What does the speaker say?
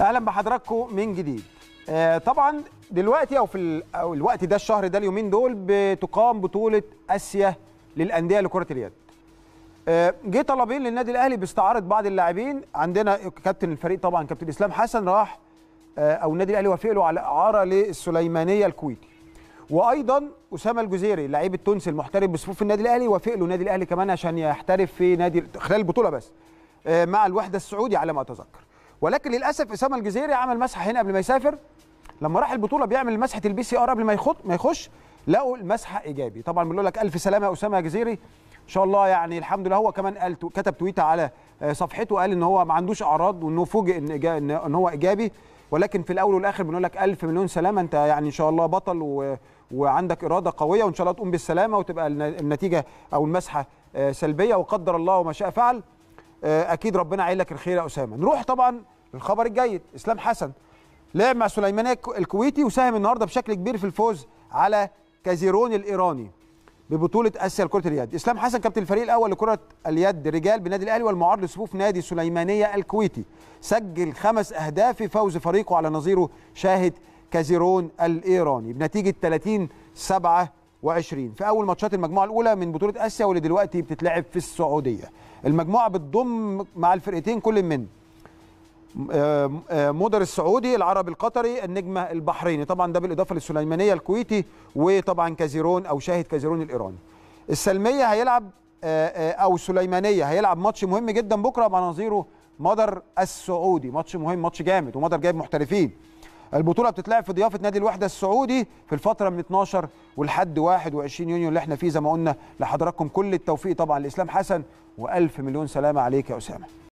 اهلا بحضراتكم من جديد آه، طبعا دلوقتي او في أو الوقت ده الشهر ده اليومين دول بتقام بطوله اسيا للانديه لكره اليد آه، جه طلبين للنادي الاهلي باستعاره بعض اللاعبين عندنا كابتن الفريق طبعا كابتن اسلام حسن راح آه، او النادي الاهلي وافق له على اعاره للسليمانيه الكويتي وايضا اسامه الجزيري لعيب التونسي المحترف بصفوف النادي الاهلي وافق له النادي الاهلي كمان عشان يحترف في نادي خلال البطوله بس مع الوحده السعودي على ما اتذكر ولكن للاسف اسامه الجزيري عمل مسحه هنا قبل ما يسافر لما راح البطوله بيعمل مسحه البي سي ار آه قبل ما يخط ما يخش لقوا المسحه ايجابي طبعا بنقول لك الف سلامه يا اسامه جزيري ان شاء الله يعني الحمد لله هو كمان قال كتب تويته على آه، صفحته قال ان هو ما عندوش اعراض وانه فوجئ ان ان هو ايجابي ولكن في الاول والاخر بنقول لك الف مليون سلامه انت يعني ان شاء الله بطل و... وعندك اراده قويه وان شاء الله تقوم بالسلامه وتبقى النتيجه او المسحه آه، سلبيه وقدر الله وما شاء فعل آه، اكيد ربنا عايل لك الخير يا اسامه نروح طبعا للخبر الجيد اسلام حسن لعب مع سليمانيه الكويتي وساهم النهارده بشكل كبير في الفوز على كازيرون الايراني ببطوله اسيا لكره اليد اسلام حسن كابتن الفريق الاول لكره اليد رجال بالنادي الاهلي والمعار لصفوف نادي سليمانيه الكويتي سجل خمس اهداف في فوز فريقه على نظيره شاهد كازيرون الايراني بنتيجه 30 7 2020 في اول ماتشات المجموعه الاولى من بطوله اسيا واللي دلوقتي بتتلعب في السعوديه المجموعه بتضم مع الفرقتين كل من آه، آه، مدر السعودي العربي القطري النجمه البحريني طبعا ده بالاضافه للسليمانيه الكويتي وطبعا كازيرون او شاهد كازيرون الايراني السلميه هيلعب آه، او السليمانيه هيلعب ماتش مهم جدا بكره مع نظيره مدر السعودي ماتش مهم ماتش جامد ومدر جايب محترفين البطوله بتتلعب في ضيافه نادي الوحده السعودي في الفتره من 12 ولحد 21 يونيو اللي احنا فيه زي ما قلنا لحضراتكم كل التوفيق طبعا لاسلام حسن والف مليون سلامه عليك يا اسامه